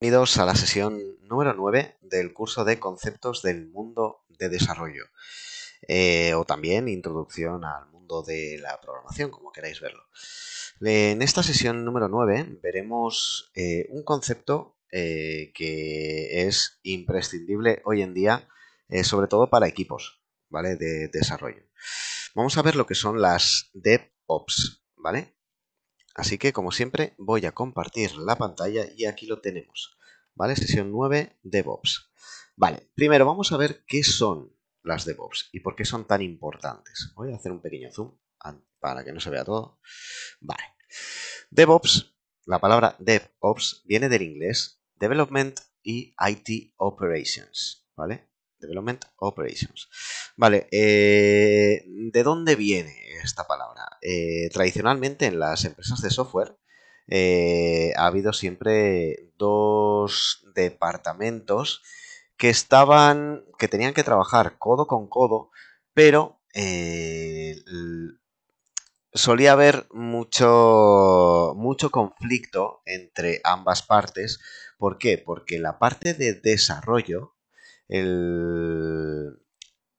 Bienvenidos a la sesión número 9 del curso de conceptos del mundo de desarrollo eh, o también introducción al mundo de la programación, como queráis verlo. Eh, en esta sesión número 9 veremos eh, un concepto que es imprescindible hoy en día, sobre todo para equipos ¿vale? de desarrollo. Vamos a ver lo que son las DevOps, ¿vale? Así que, como siempre, voy a compartir la pantalla y aquí lo tenemos. ¿Vale? Sesión 9, DevOps. Vale, primero vamos a ver qué son las DevOps y por qué son tan importantes. Voy a hacer un pequeño zoom para que no se vea todo. Vale. DevOps, la palabra DevOps viene del inglés Development y IT Operations, ¿vale? Development Operations. Vale, eh, ¿de dónde viene esta palabra? Eh, tradicionalmente en las empresas de software eh, ha habido siempre dos departamentos que estaban, que tenían que trabajar codo con codo, pero solía haber mucho, mucho conflicto entre ambas partes. ¿Por qué? Porque la parte de desarrollo el,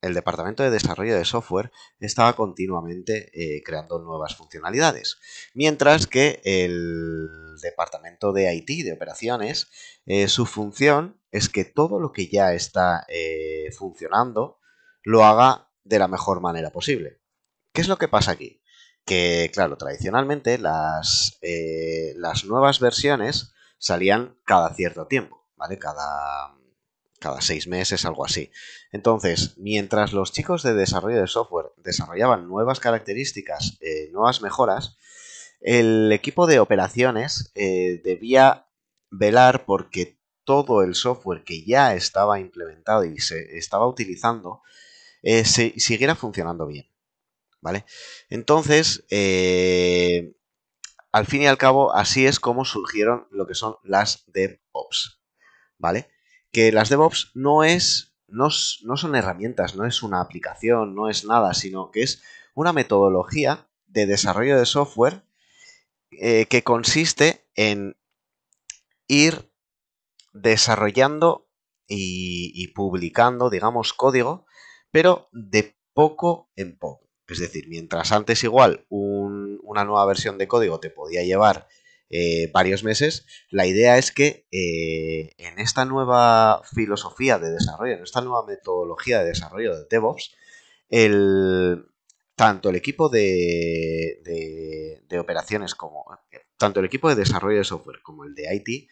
departamento de desarrollo de software estaba continuamente eh, creando nuevas funcionalidades, mientras que el departamento de IT, de operaciones, eh, su función es que todo lo que ya está eh, funcionando lo haga de la mejor manera posible. ¿Qué es lo que pasa aquí? Que, claro, tradicionalmente las, las nuevas versiones salían cada cierto tiempo, ¿vale? Cada, cada seis meses, algo así. Entonces, mientras los chicos de desarrollo de software desarrollaban nuevas características, eh, nuevas mejoras, el equipo de operaciones eh, debía velar porque todo el software que ya estaba implementado y se estaba utilizando eh, se, siguiera funcionando bien. ¿Vale? Entonces, al fin y al cabo, así es como surgieron lo que son las DevOps. ¿Vale? que las DevOps no es, no, son herramientas, no es una aplicación, no es nada, sino que es una metodología de desarrollo de software eh, que consiste en ir desarrollando y, publicando, digamos, código, pero de poco en poco. Es decir, mientras antes igual una nueva versión de código te podía llevar eh, varios meses, la idea es que eh, en esta nueva filosofía de desarrollo, en esta nueva metodología de desarrollo de DevOps, el, tanto el equipo de, de, operaciones como tanto el equipo de desarrollo de software como el de IT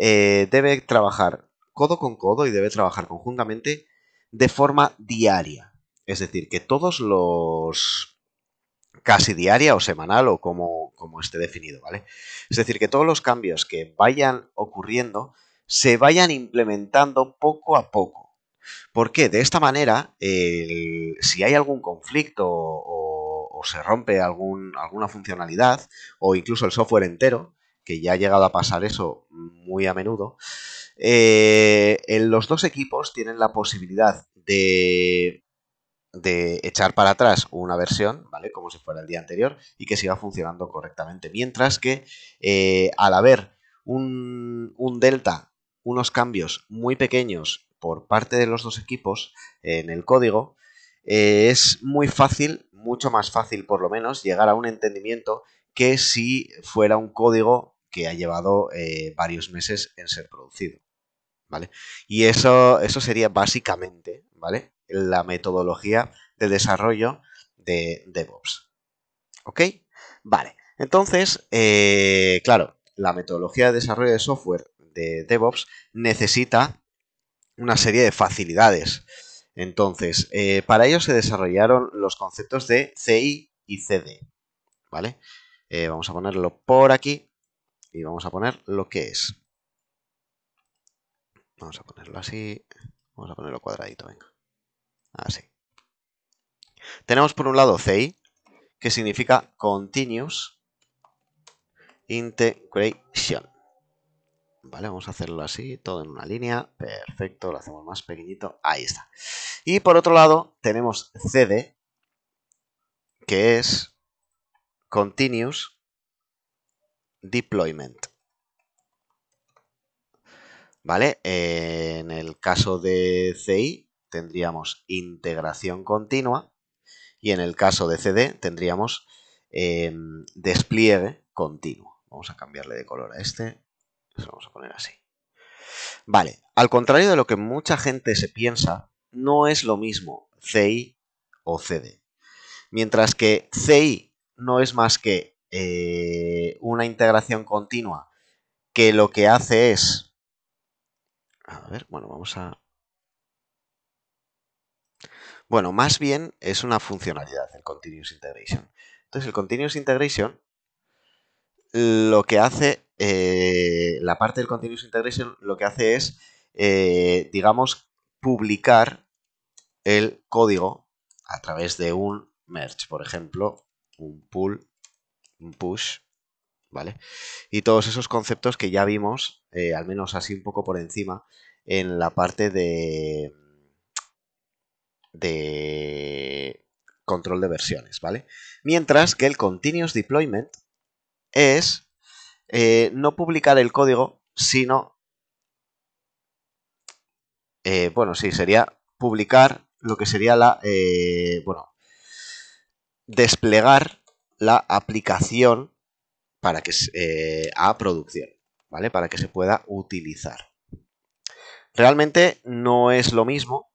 eh, debe trabajar codo con codo y debe trabajar conjuntamente de forma diaria. Es decir, que todos los casi diaria o semanal o como, como esté definido, ¿vale? Es decir, que todos los cambios que vayan ocurriendo se vayan implementando poco a poco. Porque de esta manera, si hay algún conflicto o, se rompe alguna funcionalidad, o incluso el software entero, que ya ha llegado a pasar eso muy a menudo, eh, los dos equipos tienen la posibilidad de de echar para atrás una versión, ¿vale? Como si fuera el día anterior y que siga funcionando correctamente. Mientras que eh, al haber un, delta, unos cambios muy pequeños por parte de los dos equipos eh, en el código, eh, es muy fácil, mucho más fácil por lo menos, llegar a un entendimiento que si fuera un código que ha llevado varios meses en ser producido. ¿Vale? Y eso, eso sería básicamente, ¿vale? la metodología de desarrollo de DevOps. ¿Ok? Vale. Entonces, eh, claro, la metodología de desarrollo de software de DevOps necesita una serie de facilidades. Entonces, eh, para ello se desarrollaron los conceptos de CI y CD. ¿Vale? Eh, vamos a ponerlo por aquí y vamos a poner lo que es. Vamos a ponerlo así. Vamos a ponerlo cuadradito, venga. Así. Ah, tenemos por un lado CI, que significa Continuous Integration. Vale, vamos a hacerlo así, todo en una línea. Perfecto, lo hacemos más pequeñito. Ahí está. Y por otro lado tenemos CD, que es Continuous Deployment. ¿Vale? En el caso de CI tendríamos integración continua y en el caso de CD tendríamos eh, despliegue continuo. Vamos a cambiarle de color a este, lo vamos a poner así. Vale, al contrario de lo que mucha gente se piensa, no es lo mismo CI o CD. Mientras que CI no es más que eh, una integración continua que lo que hace es... A ver, bueno, vamos a bueno, más bien es una funcionalidad el Continuous Integration. Entonces, el Continuous Integration lo que hace, eh, la parte del Continuous Integration lo que hace es, eh, digamos, publicar el código a través de un merge, por ejemplo, un pull, un push, ¿vale? Y todos esos conceptos que ya vimos, eh, al menos así un poco por encima, en la parte de de control de versiones, ¿vale? Mientras que el Continuous Deployment es eh, no publicar el código, sino... Eh, bueno, sí, sería publicar lo que sería la... Eh, bueno, desplegar la aplicación para que a producción, ¿vale? Para que se pueda utilizar. Realmente no es lo mismo,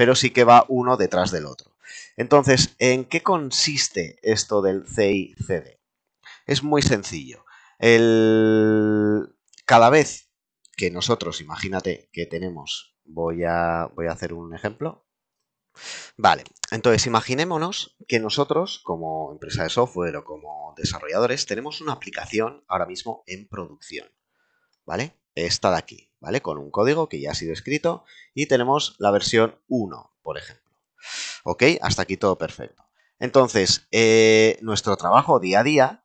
pero sí que va uno detrás del otro. Entonces, ¿en qué consiste esto del CI-CD? Es muy sencillo. El... Cada vez que nosotros, imagínate que tenemos, voy a, voy a hacer un ejemplo. Vale, entonces imaginémonos que nosotros como empresa de software o como desarrolladores tenemos una aplicación ahora mismo en producción. ¿Vale? Esta de aquí, ¿vale? Con un código que ya ha sido escrito y tenemos la versión 1, por ejemplo. ¿Ok? Hasta aquí todo perfecto. Entonces, eh, nuestro trabajo día a día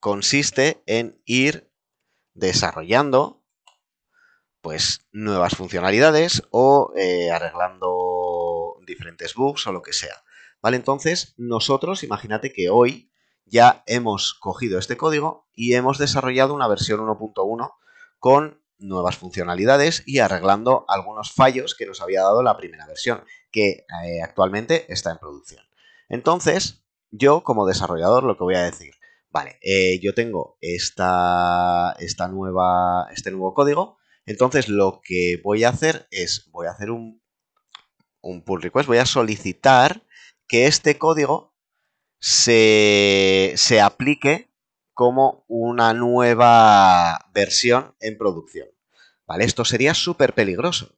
consiste en ir desarrollando pues nuevas funcionalidades o eh, arreglando diferentes bugs o lo que sea. ¿Vale? Entonces, nosotros, imagínate que hoy ya hemos cogido este código y hemos desarrollado una versión 1.1 con nuevas funcionalidades y arreglando algunos fallos que nos había dado la primera versión, que eh, actualmente está en producción. Entonces, yo como desarrollador lo que voy a decir, vale, eh, yo tengo esta, esta nueva, este nuevo código, entonces lo que voy a hacer es, voy a hacer un, un pull request, voy a solicitar que este código se, se aplique como una nueva versión en producción. ¿Vale? Esto sería súper peligroso,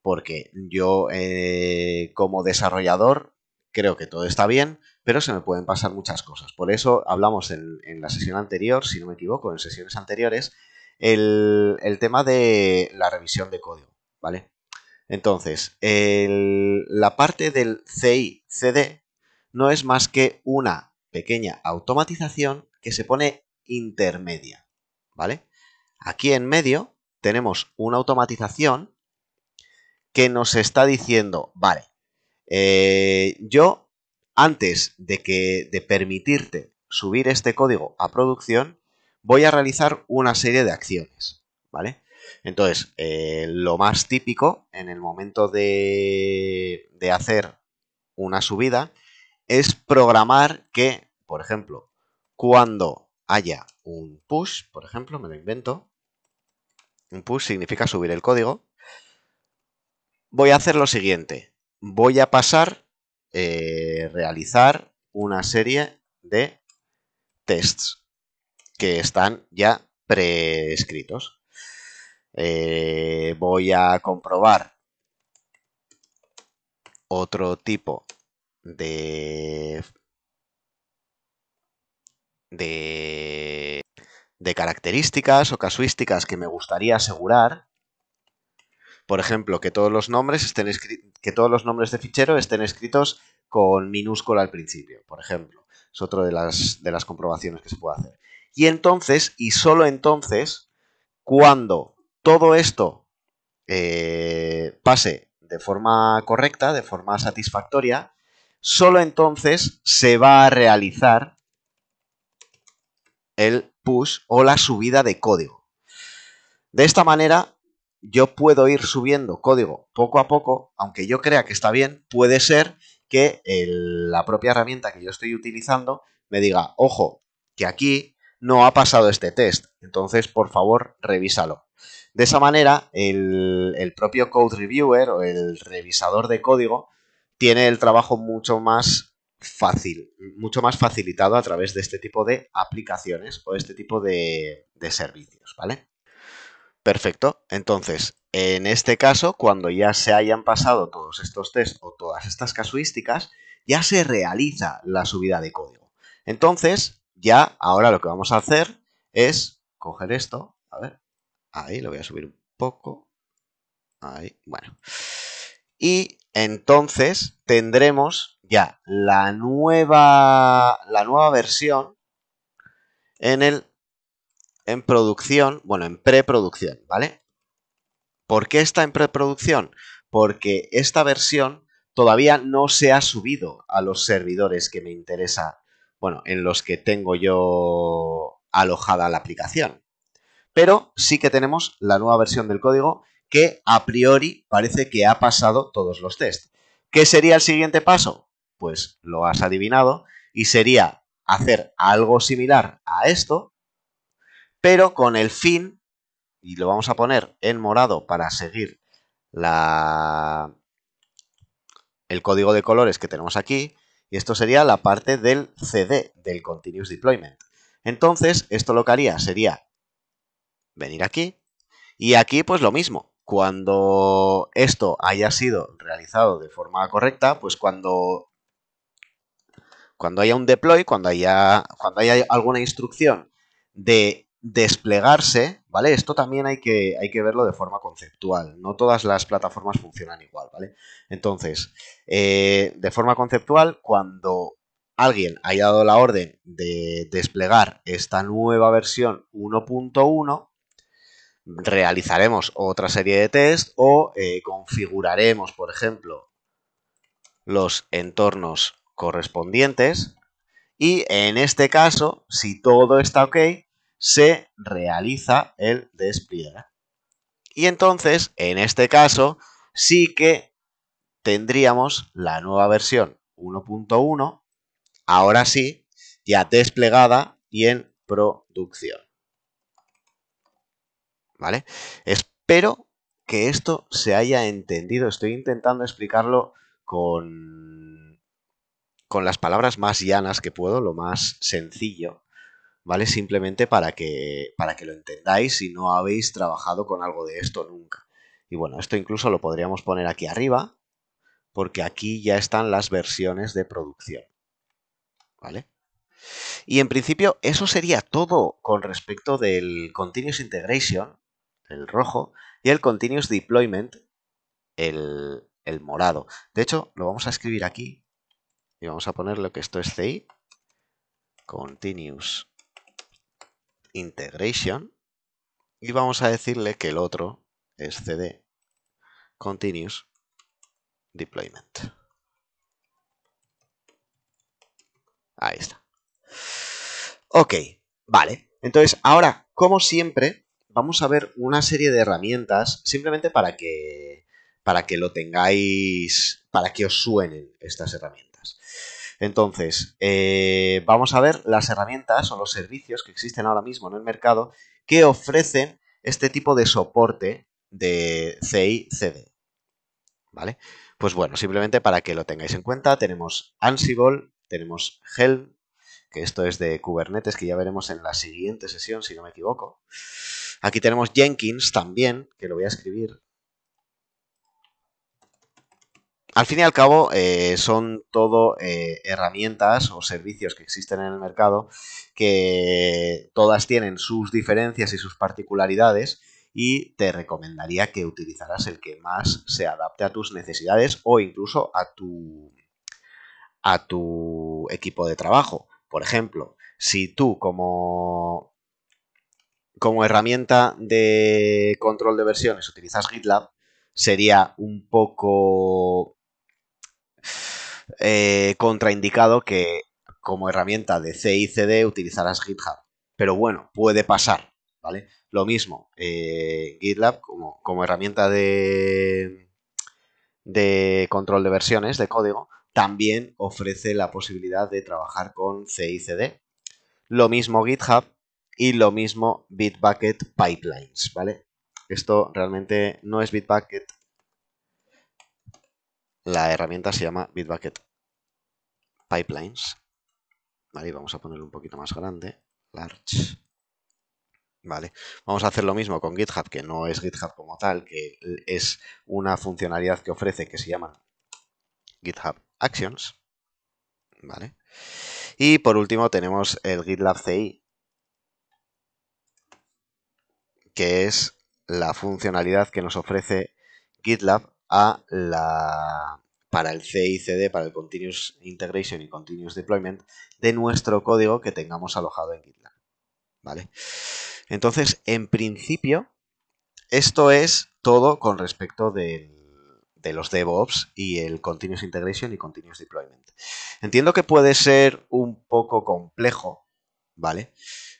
porque yo eh, como desarrollador creo que todo está bien, pero se me pueden pasar muchas cosas. Por eso hablamos en, la sesión anterior, si no me equivoco, en sesiones anteriores, el, tema de la revisión de código, ¿vale? Entonces, la parte del CI-CD no es más que una pequeña automatización que se pone intermedia, ¿vale? Aquí en medio tenemos una automatización que nos está diciendo, vale, eh, yo antes de, que, de permitirte subir este código a producción, voy a realizar una serie de acciones, ¿vale? Entonces, eh, lo más típico en el momento de, de hacer una subida es programar que, por ejemplo, cuando haya un push, por ejemplo, me lo invento, un push significa subir el código, voy a hacer lo siguiente, voy a pasar, a eh, realizar una serie de tests que están ya prescritos. Eh, voy a comprobar otro tipo de, de, características o casuísticas que me gustaría asegurar. Por ejemplo, que todos los nombres estén que todos los nombres de fichero estén escritos con minúscula al principio, por ejemplo. Es otra de las, comprobaciones que se puede hacer. Y entonces, y solo entonces, cuando todo esto eh, pase de forma correcta, de forma satisfactoria, solo entonces se va a realizar el push o la subida de código. De esta manera, yo puedo ir subiendo código poco a poco, aunque yo crea que está bien, puede ser que la propia herramienta que yo estoy utilizando me diga, ojo, que aquí no ha pasado este test, entonces por favor revísalo. De esa manera, el propio code reviewer o el revisador de código tiene el trabajo mucho más fácil, mucho más facilitado a través de este tipo de aplicaciones o este tipo de, servicios, ¿vale? Perfecto. Entonces, en este caso, cuando ya se hayan pasado todos estos test o todas estas casuísticas, ya se realiza la subida de código. Entonces, ya ahora lo que vamos a hacer es coger esto, a ver, ahí lo voy a subir un poco, ahí, bueno, y entonces tendremos ya la nueva, la nueva versión en el en producción, bueno, en preproducción, ¿vale? ¿Por qué está en preproducción? Porque esta versión todavía no se ha subido a los servidores que me interesa, bueno, en los que tengo yo alojada la aplicación. Pero sí que tenemos la nueva versión del código que a priori parece que ha pasado todos los test. ¿Qué sería el siguiente paso? Pues lo has adivinado y sería hacer algo similar a esto, pero con el fin, y lo vamos a poner en morado para seguir la... el código de colores que tenemos aquí, y esto sería la parte del CD, del Continuous Deployment. Entonces, esto lo que haría sería venir aquí, y aquí pues lo mismo, cuando esto haya sido realizado de forma correcta, pues cuando, cuando haya un deploy, cuando haya, cuando haya alguna instrucción de desplegarse, ¿vale? Esto también hay que, hay que verlo de forma conceptual. No todas las plataformas funcionan igual, ¿vale? Entonces, eh, de forma conceptual, cuando alguien haya dado la orden de desplegar esta nueva versión 1.1, realizaremos otra serie de test o eh, configuraremos, por ejemplo, los entornos correspondientes y en este caso, si todo está ok, se realiza el despliegue. Y entonces, en este caso, sí que tendríamos la nueva versión 1.1, ahora sí, ya desplegada y en producción. ¿vale? Espero que esto se haya entendido. Estoy intentando explicarlo con, con las palabras más llanas que puedo, lo más sencillo, ¿vale? Simplemente para que, para que lo entendáis si no habéis trabajado con algo de esto nunca. Y bueno, esto incluso lo podríamos poner aquí arriba, porque aquí ya están las versiones de producción, ¿vale? Y en principio eso sería todo con respecto del Continuous Integration el rojo, y el Continuous Deployment, el, morado. De hecho, lo vamos a escribir aquí y vamos a poner lo que esto es CI, Continuous Integration, y vamos a decirle que el otro es CD, Continuous Deployment. Ahí está. Ok, vale. Entonces, ahora, como siempre, vamos a ver una serie de herramientas simplemente para que, para que lo tengáis, para que os suenen estas herramientas. Entonces, eh, vamos a ver las herramientas o los servicios que existen ahora mismo en el mercado que ofrecen este tipo de soporte de CI-CD. ¿Vale? Pues bueno, simplemente para que lo tengáis en cuenta, tenemos Ansible, tenemos Helm, que esto es de Kubernetes, que ya veremos en la siguiente sesión, si no me equivoco. Aquí tenemos Jenkins también, que lo voy a escribir. Al fin y al cabo, eh, son todo eh, herramientas o servicios que existen en el mercado que todas tienen sus diferencias y sus particularidades y te recomendaría que utilizaras el que más se adapte a tus necesidades o incluso a a tu equipo de trabajo. Por ejemplo, si tú como como herramienta de control de versiones utilizas GitLab, sería un poco eh, contraindicado que como herramienta de CICD utilizarás GitHub. Pero bueno, puede pasar, ¿vale? Lo mismo, eh, GitLab como, herramienta de, de control de versiones de código también ofrece la posibilidad de trabajar con CICD. Lo mismo GitHub y lo mismo Bitbucket Pipelines, ¿vale? Esto realmente no es Bitbucket. La herramienta se llama Bitbucket Pipelines. Vale, vamos a ponerlo un poquito más grande. Large. Vale. Vamos a hacer lo mismo con GitHub, que no es GitHub como tal, que es una funcionalidad que ofrece que se llama GitHub Actions. Vale. Y por último tenemos el GitLab CI, que es la funcionalidad que nos ofrece GitLab a la, para el CICD, para el Continuous Integration y Continuous Deployment de nuestro código que tengamos alojado en GitLab. ¿Vale? Entonces, en principio, esto es todo con respecto de los DevOps y el Continuous Integration y Continuous Deployment. Entiendo que puede ser un poco complejo, ¿vale?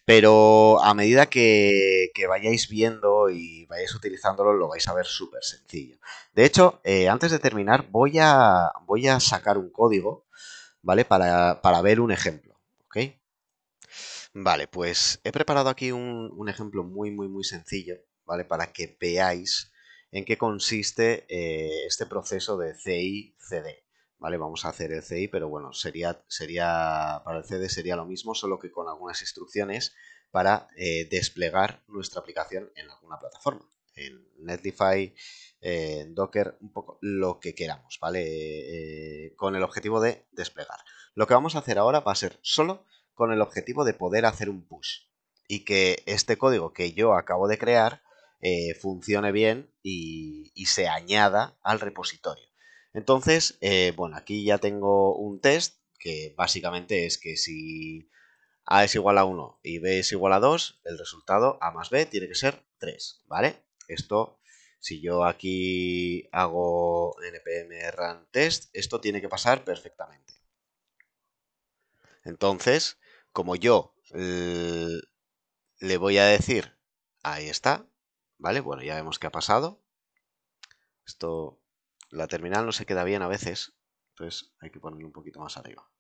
Pero a medida que, vayáis viendo y vayáis utilizándolo, lo vais a ver súper sencillo. De hecho, eh, antes de terminar, voy a, voy a sacar un código, ¿vale? Para, ver un ejemplo, Vale, pues he preparado aquí un, ejemplo muy, muy, muy sencillo, ¿vale? Para que veáis en qué consiste eh, este proceso de CI-CD. ¿vale? Vamos a hacer el CI, pero bueno, sería, sería para el CD sería lo mismo, solo que con algunas instrucciones para eh, desplegar nuestra aplicación en alguna plataforma, en Netlify, eh, en Docker, un poco lo que queramos, ¿vale? Eh, con el objetivo de desplegar. Lo que vamos a hacer ahora va a ser solo con el objetivo de poder hacer un push y que este código que yo acabo de crear funcione bien y se añada al repositorio. Entonces, eh, bueno, aquí ya tengo un test que básicamente es que si A es igual a 1 y B es igual a 2, el resultado A más B tiene que ser 3, ¿vale? Esto, si yo aquí hago npm run test, esto tiene que pasar perfectamente. Entonces, como yo eh, le voy a decir, ahí está, ¿vale? Bueno, ya vemos qué ha pasado. Esto la terminal no se queda bien a veces, entonces hay que ponerlo un poquito más arriba.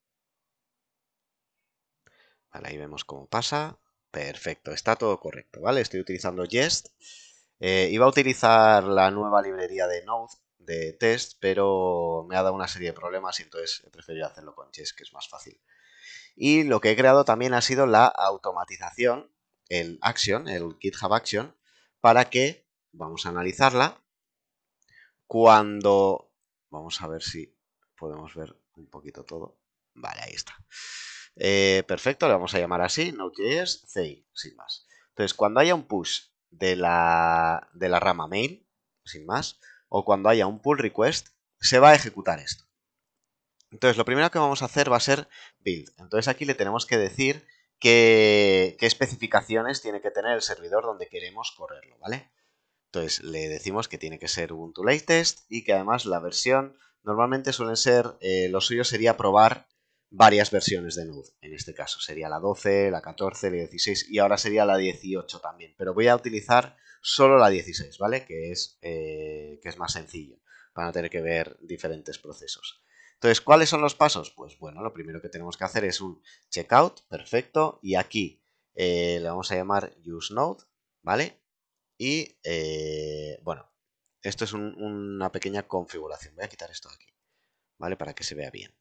Vale, ahí vemos cómo pasa. Perfecto, está todo correcto, ¿vale? Estoy utilizando Jest. Eh, iba a utilizar la nueva librería de Node de test, pero me ha dado una serie de problemas y entonces he preferido hacerlo con Jest, que es más fácil. Y lo que he creado también ha sido la automatización, el action, el GitHub action, para que, vamos a analizarla, cuando... Vamos a ver si podemos ver un poquito todo. Vale, ahí está. Eh, perfecto, le vamos a llamar así, es CI, sin más. Entonces, cuando haya un push de la, de la rama mail, sin más, o cuando haya un pull request, se va a ejecutar esto. Entonces, lo primero que vamos a hacer va a ser build. Entonces, aquí le tenemos que decir qué especificaciones tiene que tener el servidor donde queremos correrlo, ¿vale? Entonces le decimos que tiene que ser Ubuntu test y que además la versión normalmente suelen ser, eh, lo suyo sería probar varias versiones de Node. En este caso sería la 12, la 14, la 16 y ahora sería la 18 también. Pero voy a utilizar solo la 16, ¿vale? Que es, eh, que es más sencillo para a tener que ver diferentes procesos. Entonces, ¿cuáles son los pasos? Pues bueno, lo primero que tenemos que hacer es un checkout, perfecto, y aquí eh, le vamos a llamar use node, ¿vale? Y eh, bueno, esto es una pequeña configuración. Voy a quitar esto de aquí, ¿vale? Para que se vea bien.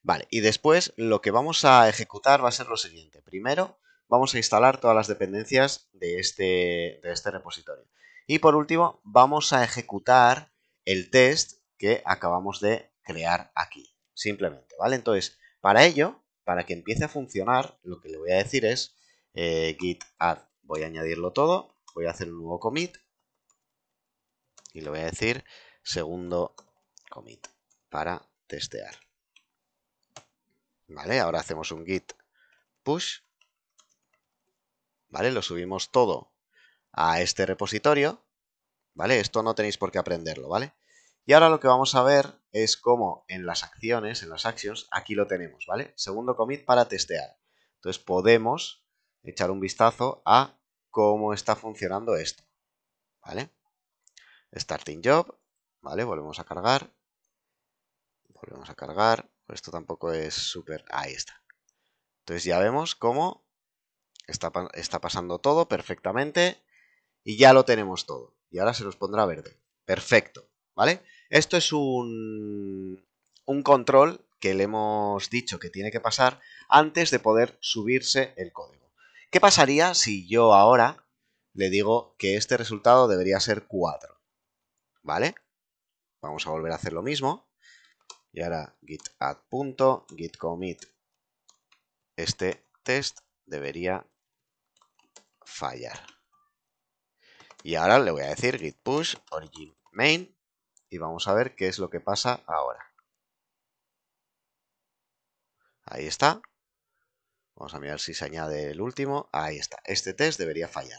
Vale, y después lo que vamos a ejecutar va a ser lo siguiente. Primero vamos a instalar todas las dependencias de este, de este repositorio. Y por último vamos a ejecutar el test que acabamos de crear aquí, simplemente, ¿vale? Entonces, para ello, para que empiece a funcionar, lo que le voy a decir es eh, git add, voy a añadirlo todo, voy a hacer un nuevo commit y le voy a decir segundo commit para testear. Vale, ahora hacemos un git push. Vale, lo subimos todo a este repositorio. Vale, esto no tenéis por qué aprenderlo, ¿vale? Y ahora lo que vamos a ver es cómo en las acciones, en las actions, aquí lo tenemos, ¿vale? Segundo commit para testear. Entonces podemos echar un vistazo a cómo está funcionando esto. ¿Vale? Starting job, ¿vale? Volvemos a cargar. Volvemos a cargar. Esto tampoco es súper... Ahí está. Entonces ya vemos cómo está, pasando todo perfectamente y ya lo tenemos todo. Y ahora se nos pondrá verde. Perfecto, ¿vale? Esto es un control que le hemos dicho que tiene que pasar antes de poder subirse el código. ¿Qué pasaría si yo ahora le digo que este resultado debería ser 4? ¿Vale? Vamos a volver a hacer lo mismo. Y ahora git add punto, git commit. Este test debería fallar. Y ahora le voy a decir git push origin main y vamos a ver qué es lo que pasa ahora. Ahí está. Vamos a mirar si se añade el último. Ahí está. Este test debería fallar.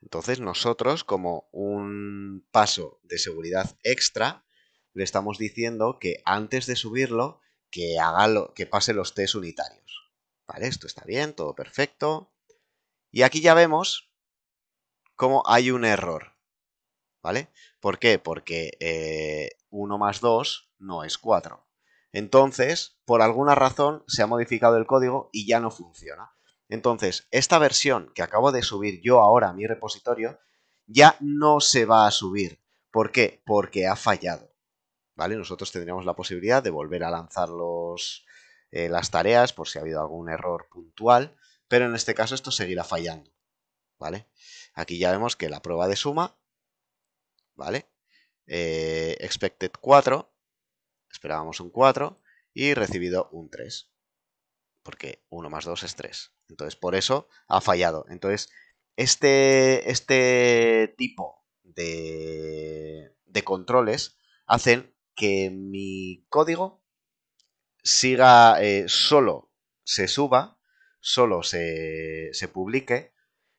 Entonces nosotros, como un paso de seguridad extra, le estamos diciendo que antes de subirlo, que, haga que pase los test unitarios. Vale, esto está bien, todo perfecto. Y aquí ya vemos cómo hay un error. ¿Vale? ¿Por qué? Porque eh, uno 1 más 2 no es 4. Entonces, por alguna razón, se ha modificado el código y ya no funciona. Entonces, esta versión que acabo de subir yo ahora a mi repositorio ya no se va a subir. ¿Por qué? Porque ha fallado. ¿Vale? Nosotros tendríamos la posibilidad de volver a lanzar eh, las tareas por si ha habido algún error puntual, pero en este caso esto seguirá fallando. ¿Vale? Aquí ya vemos que la prueba de suma, ¿vale? Eh, expected 4 esperábamos un 4 y recibido un 3. Porque 1 más 2 es 3. Entonces, por eso ha fallado. Entonces, este, este tipo de, de controles hacen que mi código siga eh, solo se suba, solo se, se publique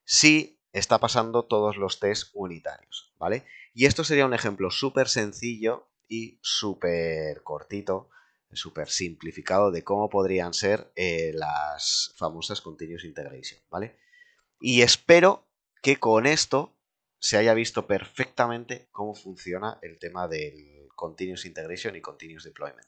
si está pasando todos los test unitarios, ¿vale? Y esto sería un ejemplo súper sencillo y súper cortito, súper simplificado de cómo podrían ser eh, las famosas Continuous Integration, ¿vale? Y espero que con esto se haya visto perfectamente cómo funciona el tema del Continuous Integration y Continuous Deployment.